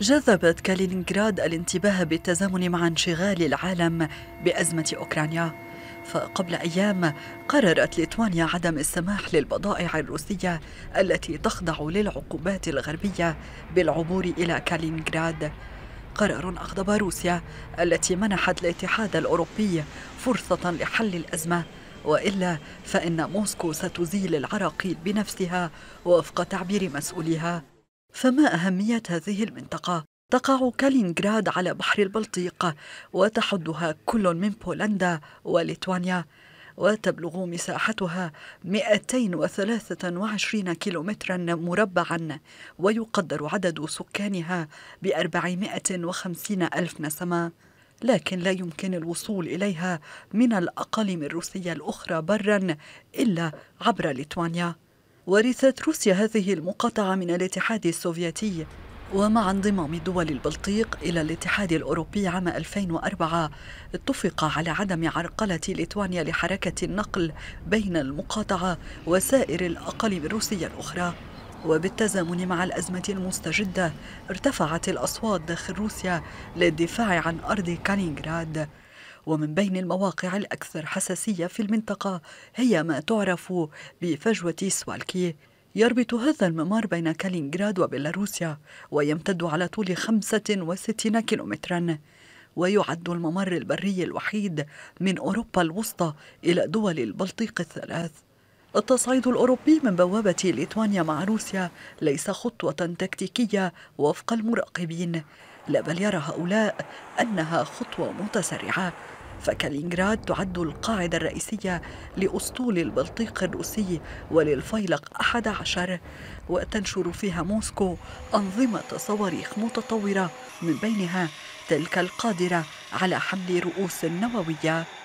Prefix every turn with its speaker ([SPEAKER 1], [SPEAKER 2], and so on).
[SPEAKER 1] جذبت كالينينغراد الانتباه بالتزامن مع انشغال العالم بأزمة أوكرانيا فقبل أيام قررت ليتوانيا عدم السماح للبضائع الروسية التي تخضع للعقوبات الغربية بالعبور إلى كالينغراد قرار أغضب روسيا التي منحت الاتحاد الأوروبي فرصة لحل الأزمة وإلا فإن موسكو ستزيل العراقيل بنفسها وفق تعبير مسؤوليها فما أهمية هذه المنطقة؟ تقع كالينغراد على بحر البلطيق وتحدها كل من بولندا وليتوانيا وتبلغ مساحتها 223 كيلومترا مربعا ويقدر عدد سكانها ب 450 ألف نسمة لكن لا يمكن الوصول إليها من الأقاليم الروسية الأخرى برا إلا عبر ليتوانيا ورثت روسيا هذه المقاطعة من الاتحاد السوفيتي ومع انضمام دول البلطيق إلى الاتحاد الأوروبي عام 2004 اتفق على عدم عرقلة ليتوانيا لحركة النقل بين المقاطعة وسائر الأقاليم الروسية الأخرى وبالتزامن مع الأزمة المستجدة ارتفعت الأصوات داخل روسيا للدفاع عن أرض كالينغراد ومن بين المواقع الأكثر حساسية في المنطقة هي ما تعرف بفجوة سوالكي يربط هذا الممر بين كالينغراد وبيلاروسيا ويمتد على طول 65 كيلومترا ويعد الممر البري الوحيد من أوروبا الوسطى إلى دول البلطيق الثلاث التصعيد الأوروبي من بوابة ليتوانيا مع روسيا ليس خطوة تكتيكية وفق المراقبين لا بل يرى هؤلاء أنها خطوة متسرعة فكالينغراد تعد القاعدة الرئيسية لأسطول البلطيق الروسي وللفيلق 11 وتنشر فيها موسكو أنظمة صواريخ متطورة من بينها تلك القادرة على حمل رؤوس نووية